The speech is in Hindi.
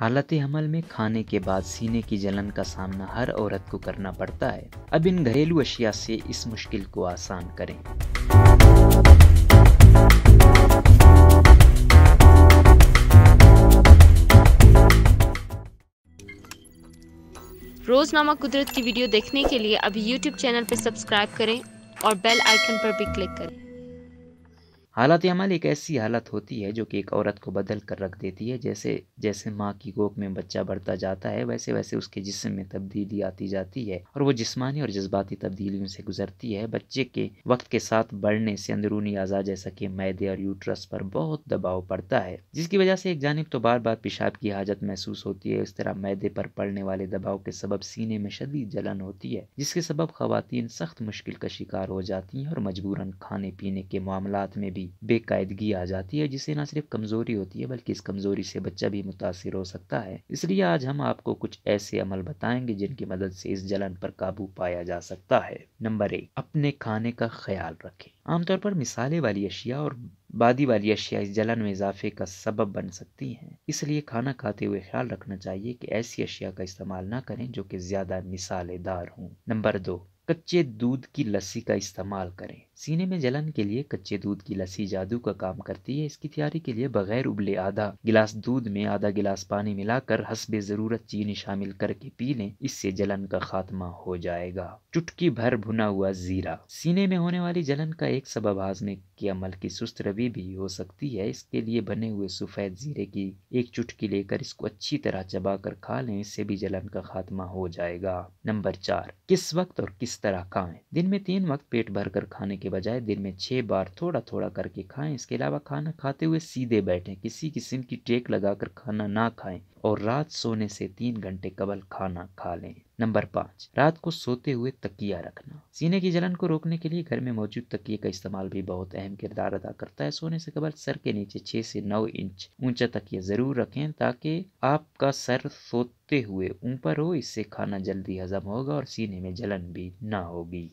हालत हमल में खाने के बाद सीने की जलन का सामना हर औरत को करना पड़ता है अब इन घरेलू अशिया से इस मुश्किल को आसान करें रोजनामा कुदरत की वीडियो देखने के लिए अभी YouTube चैनल पर सब्सक्राइब करें और बेल आइकन पर भी क्लिक करें हालत अमल एक ऐसी हालत होती है जो कि एक औरत को बदल कर रख देती है जैसे जैसे माँ की गोप में बच्चा बढ़ता जाता है वैसे वैसे उसके जिस्म में तब्दीली आती जाती है और वो जिस्मानी और जज्बाती तब्दीलियों से गुजरती है बच्चे के वक्त के साथ बढ़ने से अंदरूनी आज़ा जैसा कि मैदे और यूट्रस पर बहुत दबाव पड़ता है जिसकी वजह से एक जानब तो बार बार पेशाब की हाजत महसूस होती है इस तरह मैदे पर पड़ने वाले दबाव के सबब सीने में शदीद जलन होती है जिसके सबब खातन सख्त मुश्किल का शिकार हो जाती हैं और मजबूरन खाने पीने के मामला में भी बेकायदगी आ जाती है जिसे ना सिर्फ कमज़ोरी होती है बल्कि इस कमज़ोरी से बच्चा भी मुतासर हो सकता है इसलिए आज हम आपको कुछ ऐसे अमल बताएंगे जिनकी मदद से इस जलन पर काबू पाया जा सकता है नंबर एक अपने खाने का ख्याल रखें आमतौर पर मिसाले वाली अशिया और बादी वाली अशिया इस जलन में इजाफे का सबब बन सकती हैं इसलिए खाना खाते हुए ख्याल रखना चाहिए कि ऐसी अशिया का इस्तेमाल ना करें जो कि ज़्यादा मिसालेदार हों नंबर दो कच्चे दूध की लस्सी का इस्तेमाल करें सीने में जलन के लिए कच्चे दूध की लस्सी जादू का काम करती है इसकी तैयारी के लिए बगैर उबले आधा गिलास दूध में आधा गिलास पानी मिलाकर हसब ज़रूरत चीनी शामिल करके पी लें इससे जलन का खात्मा हो जाएगा चुटकी भर भुना हुआ जीरा सीने में होने वाली जलन का एक सबब हाजमे कि अमल की सुस्त रवि भी हो सकती है इसके लिए बने हुए सफ़ेद ज़ीरे की एक चुटकी लेकर इसको अच्छी तरह चबा कर खा लें इससे भी जलन का खात्मा हो जाएगा नंबर चार किस वक्त और किस तरह खाएं दिन में तीन वक्त पेट भर कर खाने के बजाय दिन में छः बार थोड़ा थोड़ा करके खाएं इसके अलावा खाना खाते हुए सीधे बैठें किसी किस्म की टेक लगाकर खाना ना खाएं और रात सोने से तीन घंटे कबल खाना खा लें नंबर पाँच रात को सोते हुए तकिया रखना सीने की जलन को रोकने के लिए घर में मौजूद तकिए का इस्तेमाल भी बहुत अहम किरदार अदा करता है सोने से कबल सर के नीचे छह से नौ इंच ऊंचा तकिया जरूर रखें ताकि आपका सर सोते हुए ऊपर हो इससे खाना जल्दी हजम होगा और सीने में जलन भी ना होगी